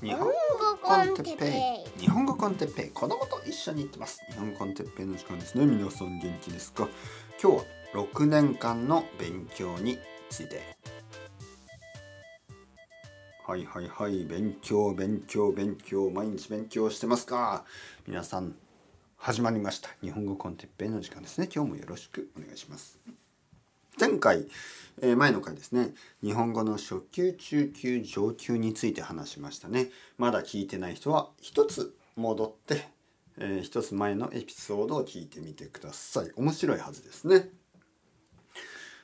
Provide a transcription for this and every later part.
日本語コンテッペイ日本語コンテッペイ子供と一緒に行ってます日本語コンテッペイの時間ですね皆さん元気ですか今日は6年間の勉強についてはいはいはい勉強勉強勉強毎日勉強してますか皆さん始まりました日本語コンテッペイの時間ですね今日もよろしくお願いします前回えー、前の回ですね日本語の初級中級上級について話しましたねまだ聞いてない人は一つ戻って、えー、一つ前のエピソードを聞いてみてください面白いはずですね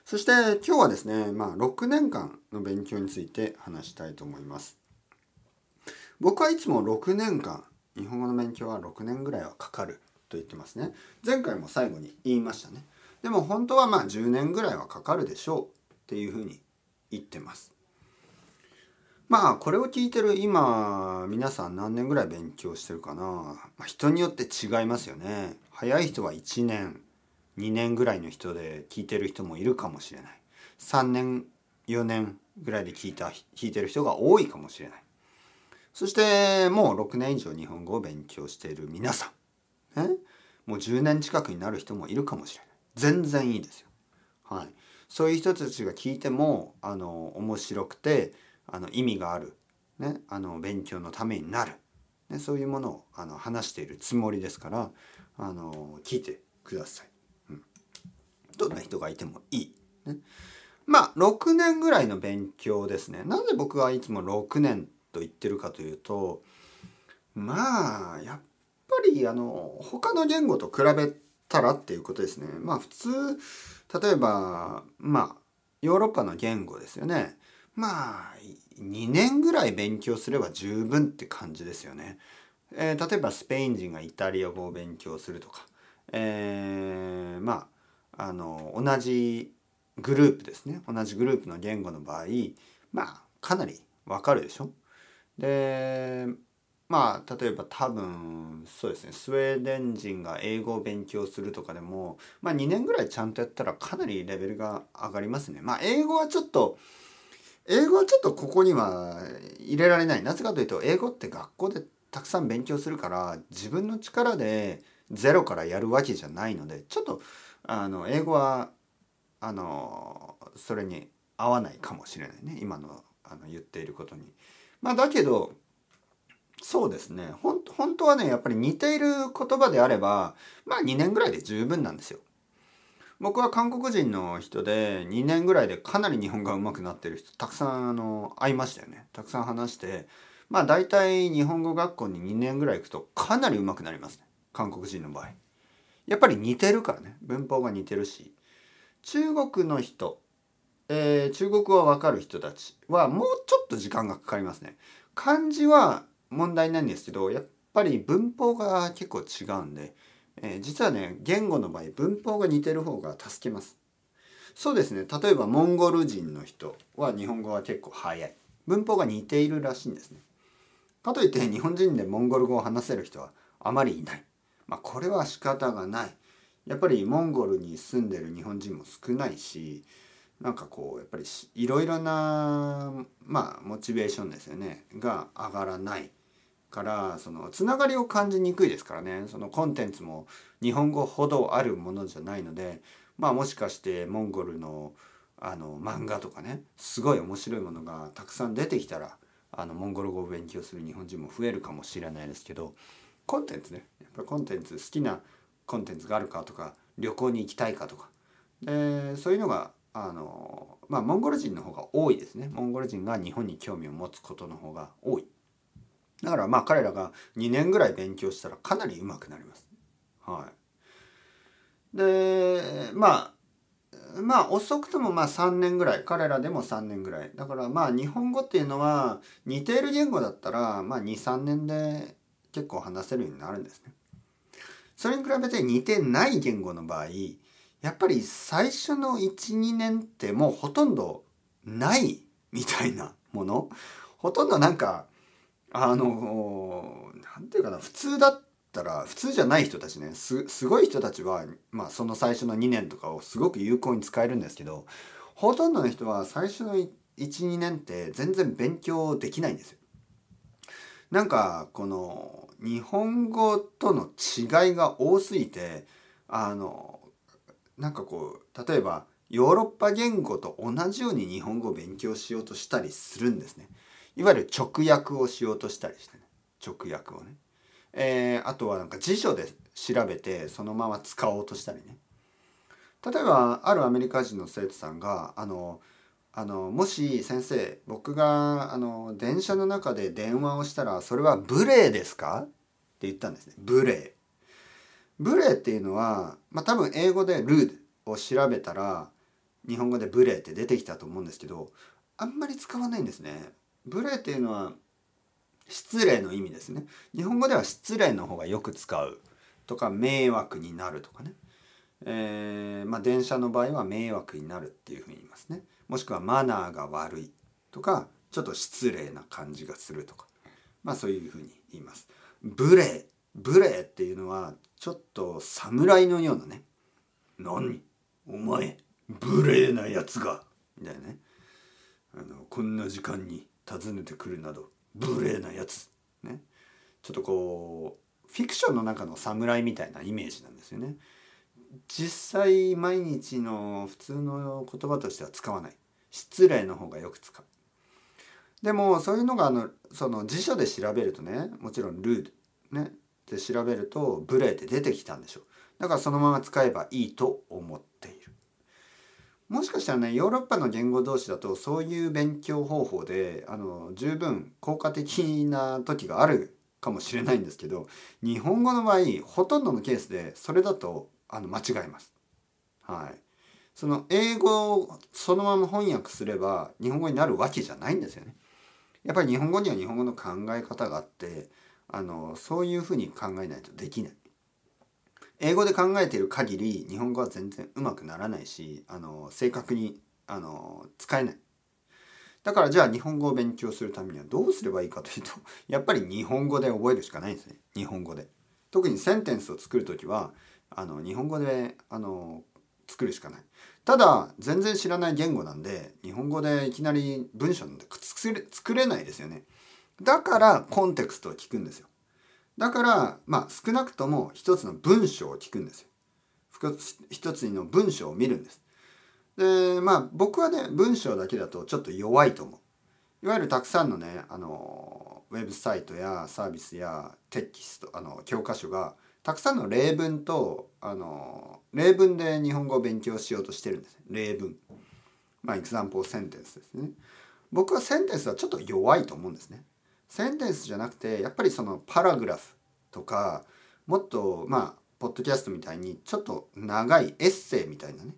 そして今日はですね、まあ、6年間の勉強について話したいと思います僕はいつも6年間日本語の勉強は6年ぐらいはかかると言ってますね前回も最後に言いましたねでも本当はまあ10年ぐらいはかかるでしょうっていうふうに言ってます。まあこれを聞いてる今皆さん何年ぐらい勉強してるかな、まあ、人によって違いますよね早い人は1年2年ぐらいの人で聞いてる人もいるかもしれない3年4年ぐらいで聞いた聞いてる人が多いかもしれないそしてもう6年以上日本語を勉強している皆さん、えもう10年近くになる人もいるかもしれない全然いいですよはいそういう人たちが聞いてもあの面白くてあの意味がある、ね、あの勉強のためになる、ね、そういうものをあの話しているつもりですからあの聞いてください、うん。どんな人がいてもいい。ね、まあ6年ぐらいの勉強ですね。なぜ僕はいつも6年と言ってるかというとまあやっぱりあの他の言語と比べてたらっていうことですね。まあ普通、例えば、まあ、ヨーロッパの言語ですよね。まあ、2年ぐらい勉強すれば十分って感じですよね。えー、例えばスペイン人がイタリア語を勉強するとか、えー、まあ、あの、同じグループですね。同じグループの言語の場合、まあ、かなりわかるでしょで、まあ例えば多分そうですねスウェーデン人が英語を勉強するとかでも、まあ、2年ぐらいちゃんとやったらかなりレベルが上がりますね。まあ、英語はちょっと英語はちょっとここには入れられない。なぜかというと英語って学校でたくさん勉強するから自分の力でゼロからやるわけじゃないのでちょっとあの英語はあのそれに合わないかもしれないね今のあの言っていることに。まあ、だけどそうですね。ほん本当はね、やっぱり似ている言葉であれば、まあ2年ぐらいで十分なんですよ。僕は韓国人の人で2年ぐらいでかなり日本が上手くなってる人たくさんあの会いましたよねたくさん話してまあ大体日本語学校に2年ぐらい行くとかなり上手くなりますね韓国人の場合やっぱり似てるからね文法が似てるし中国の人、えー、中国語はわかる人たちはもうちょっと時間がかかりますね漢字は問題なんですけどやっぱり文法が結構違うんで、えー、実はね言語の場合文法が似てる方が助けます。そうですね例えばモンゴル人の人は日本語は結構早い文法が似ているらしいんですね。かといって日本人でモンゴル語を話せる人はあまりいない。まあ、これは仕方がない。やっぱりモンゴルに住んでる日本人も少ないしなんかこうやっぱりいろいろなまあモチベーションですよねが上がらない。からそのつながりを感じにくいですからねそのコンテンツも日本語ほどあるものじゃないのでまあもしかしてモンゴルのあの漫画とかねすごい面白いものがたくさん出てきたらあのモンゴル語を勉強する日本人も増えるかもしれないですけどコンテンツねやっぱコンテンツ好きなコンテンツがあるかとか旅行に行きたいかとかでそういうのがあのまあモンゴル人の方が多いですねモンゴル人が日本に興味を持つことの方が多いだからまあ彼らが2年ぐらい勉強したらかなり上手くなります。はい、でまあまあ遅くともまあ3年ぐらい彼らでも3年ぐらいだからまあ日本語っていうのは似ている言語だったらまあ23年で結構話せるようになるんですね。それに比べて似てない言語の場合やっぱり最初の12年ってもうほとんどないみたいなものほとんどなんかあの何て言うかな普通だったら普通じゃない人たちねすごい人たちは、まあ、その最初の2年とかをすごく有効に使えるんですけどほとんどの人は最初の12年って全然勉強できないんですよ。なんかこの日本語との違いが多すぎてあのなんかこう例えばヨーロッパ言語と同じように日本語を勉強しようとしたりするんですね。いわゆる直訳をしようとしたりしてね直訳をね、えー、あとはなんか辞書で調べてそのまま使おうとしたりね例えばあるアメリカ人の生徒さんがあのあのもし先生僕があの電車の中で電話をしたらそれは無礼ですかって言ったんですね無礼無礼っていうのは、まあ、多分英語で「ルールを調べたら日本語で「無礼」って出てきたと思うんですけどあんまり使わないんですね無礼というのは失礼の意味ですね日本語では失礼の方がよく使うとか迷惑になるとかね、えー、まあ、電車の場合は迷惑になるっていうふうに言いますねもしくはマナーが悪いとかちょっと失礼な感じがするとかまあそういうふうに言います無礼無礼っていうのはちょっと侍のようなね何お前無礼なやつがみたいなねあのこんな時間に訪ねてくるなど無礼なやつ、ね、ちょっとこうフィクションの中の侍みたいなイメージなんですよね。実際毎日の普通の言葉としては使わない失礼の方がよく使う。でもそういうのがあのその辞書で調べるとねもちろんルールねで調べると無礼って出てきたんでしょうだからそのまま使えばいいと思っているもしかしたらねヨーロッパの言語同士だとそういう勉強方法であの十分効果的な時があるかもしれないんですけど日本語の場合ほとんどのケースでそれだとあの間違えます。はい、その英語をそのまま翻訳すれば日本語になるわけじゃないんですよね。やっぱり日本語には日本語の考え方があってあのそういうふうに考えないとできない。英語で考えている限り日本語は全然うまくならないしあの正確にあの使えない。だからじゃあ日本語を勉強するためにはどうすればいいかというと やっぱり日本語で覚えるしかないんですね日本語で。特にセンテンスを作る時はあの日本語であの作るしかない。ただ全然知らない言語なんで日本語でいきなり文章なんて作れないですよね。だからコンテクストを聞くんですよ。だから、まあ、少なくとも一つの文章を聞くんですよ。一つの文章を見るんです。で、まあ、僕はね、文章だけだとちょっと弱いと思う。いわゆるたくさんのね、あの、ウェブサイトやサービスやテキスト、あの、教科書が、たくさんの例文と、あの、例文で日本語を勉強しようとしてるんです。例文。まあ、エクザンポーセンテンスですね。僕はセンテンスはちょっと弱いと思うんですね。センテンスじゃなくてやっぱりそのパラグラフとかもっとまあポッドキャストみたいにちょっと長いエッセイみたいなね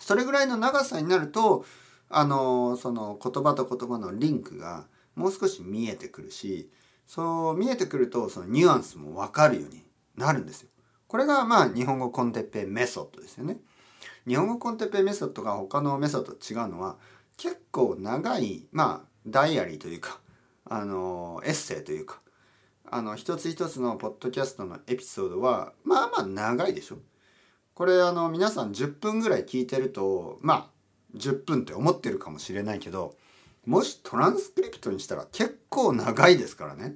それぐらいの長さになるとあのその言葉と言葉のリンクがもう少し見えてくるしそう見えてくるとそのニュアンスも分かるようになるんですよ。これがまあ日本語コンテッペメソッドですよね。日本語コンテッペメソッドが他のメソッドと違うのは結構長いまあダイアリーというかあのエッセイというかあの一つ一つのポッドキャストのエピソードはまあまあ長いでしょこれあの皆さん10分ぐらい聞いてるとまあ10分って思ってるかもしれないけどもしトランスクリプトにしたら結構長いですからね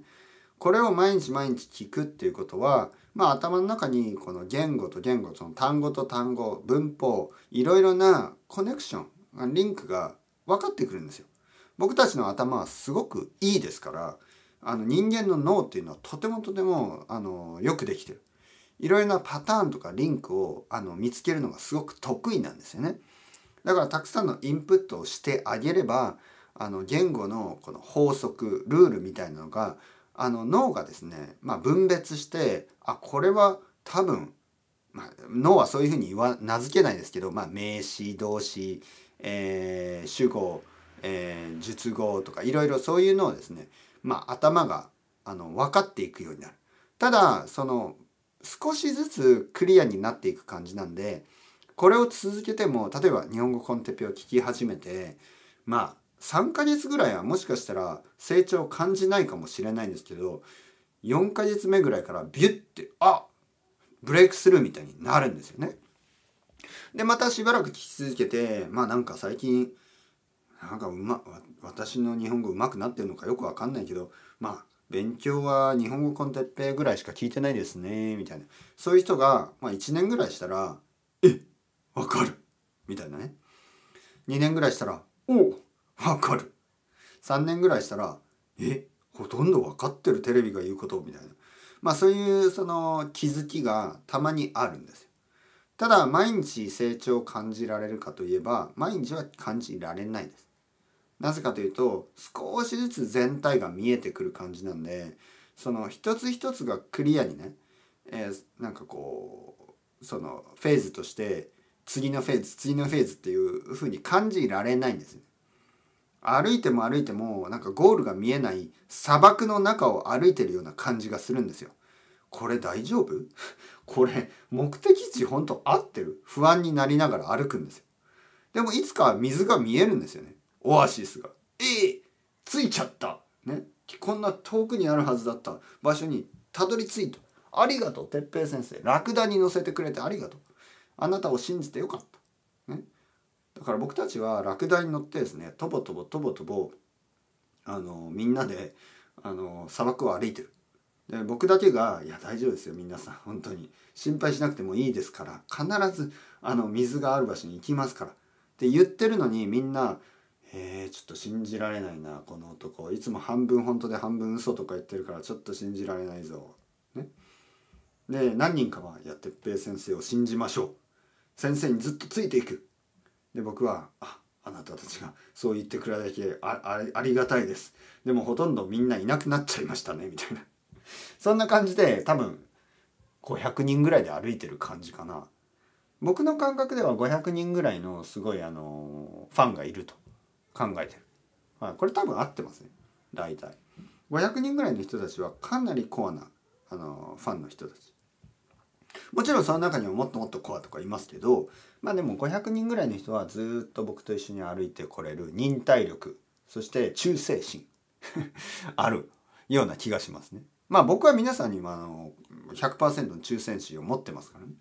これを毎日毎日聞くっていうことはまあ頭の中にこの言語と言語その単語と単語文法いろいろなコネクションリンクが分かってくるんですよ僕たちの頭はすごくいいですからあの人間の脳っていうのはとてもとてもあのよくできてるいろいろなパターンとかリンクをあの見つけるのがすごく得意なんですよねだからたくさんのインプットをしてあげればあの言語のこの法則ルールみたいなのがあの脳がですね、まあ、分別してあこれは多分、まあ、脳はそういうふうに言わ名付けないですけど、まあ、名詞動詞、えー、主語えー、術語とかいろいろそういうのをですね、まあ、頭があの分かっていくようになる。ただその少しずつクリアになっていく感じなんでこれを続けても例えば日本語コンテッペを聞き始めてまあ3ヶ月ぐらいはもしかしたら成長を感じないかもしれないんですけど4ヶ月目ぐらいからビュッてあブレイクスルーみたいになるんですよね。でまたしばらく聞き続けてまあなんか最近なんかうま私の日本語うまくなってるのかよくわかんないけどまあ勉強は日本語コンテッペぐらいしか聞いてないですねみたいなそういう人が、まあ、1年ぐらいしたら「えわかる!」みたいなね2年ぐらいしたら「おわかる!」3年ぐらいしたら「えほとんど分かってるテレビが言うこと」みたいなまあそういうその気づきがたまにあるんですよ。ただ毎日成長を感じられるかといえば毎日は感じられないです。なぜかというと少しずつ全体が見えてくる感じなんでその一つ一つがクリアにね、えー、なんかこうそのフェーズとして次のフェーズ次のフェーズっていう風に感じられないんですね。歩いても歩いてもなんかゴールが見えない砂漠の中を歩いてるような感じがするんですよ。これ大丈夫 これ目的地本当合ってる不安になりながら歩くんですよ。でもいつか水が見えるんですよね。オアシスが「えー、着いちゃった!」ねこんな遠くにあるはずだった場所にたどり着いた「ありがとう哲平先生ラクダに乗せてくれてありがとう」「あなたを信じてよかった」ね、だから僕たちはラクダに乗ってですねとぼとぼとぼとぼあのみんなであの砂漠を歩いてる。で僕だけが「いや大丈夫ですよ皆さん本当に心配しなくてもいいですから必ずあの水がある場所に行きますから」って言ってるのにみんなえちょっと信じられないなこの男いつも半分本当で半分嘘とか言ってるからちょっと信じられないぞ。ね、で何人かは「いや哲平先生を信じましょう」先生にずっとついていく。で僕は「ああなたたちがそう言ってくれただけあありがたいです」でもほとんどみんないなくなっちゃいましたねみたいなそんな感じで多分500人ぐらいで歩いてる感じかな。僕の感覚では500人ぐらいのすごいあのファンがいると考えてる、はい、これ多分合ってますね大体500人ぐらいの人たちはかなりコアなあのファンの人たちもちろんその中にももっともっとコアとかいますけどまあでも500人ぐらいの人はずっと僕と一緒に歩いてこれる忍耐力そして忠誠心 あるような気がしますねまあ僕は皆さんにあの100%の忠誠心を持ってますからね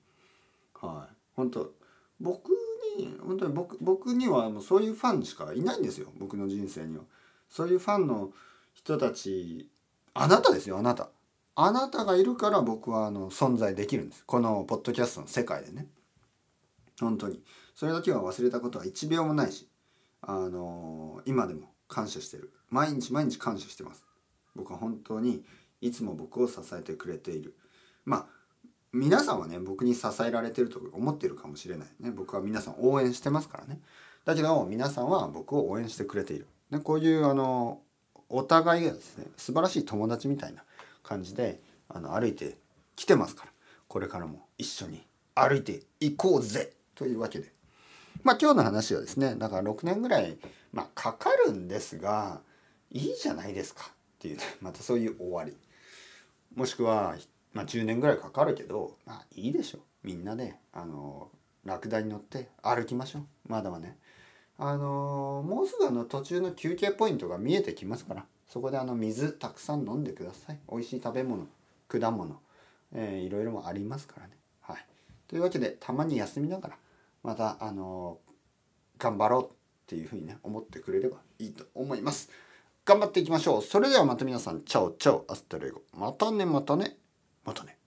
はい本当僕に本当に僕僕にはもうそういうファンしかいないんですよ僕の人生には。そういうファンの人たちあなたですよあなた。あなたがいるから僕はあの存在できるんです。このポッドキャストの世界でね。本当に。それだけは忘れたことは1秒もないし、あのー、今でも感謝してる。毎日毎日感謝してます。僕は本当にいつも僕を支えてくれている。まあ皆さんはね僕に支えられてると思ってるかもしれない、ね、僕は皆さん応援してますからねだけど皆さんは僕を応援してくれている、ね、こういうあのお互いがですね素晴らしい友達みたいな感じであの歩いてきてますからこれからも一緒に歩いていこうぜというわけでまあ今日の話はですねだから6年ぐらい、まあ、かかるんですがいいじゃないですかっていうねまたそういう終わりもしくはまあ、10年ぐらいかかるけどまあいいでしょみんなで、あのラクダに乗って歩きましょうまだはねあのもうすぐあの途中の休憩ポイントが見えてきますからそこであの水たくさん飲んでください美味しい食べ物果物、えー、いろいろもありますからねはいというわけでたまに休みながらまたあの頑張ろうっていうふうにね思ってくれればいいと思います頑張っていきましょうそれではまた皆さんチャオチャオアストレイゴまたねまたねまたね。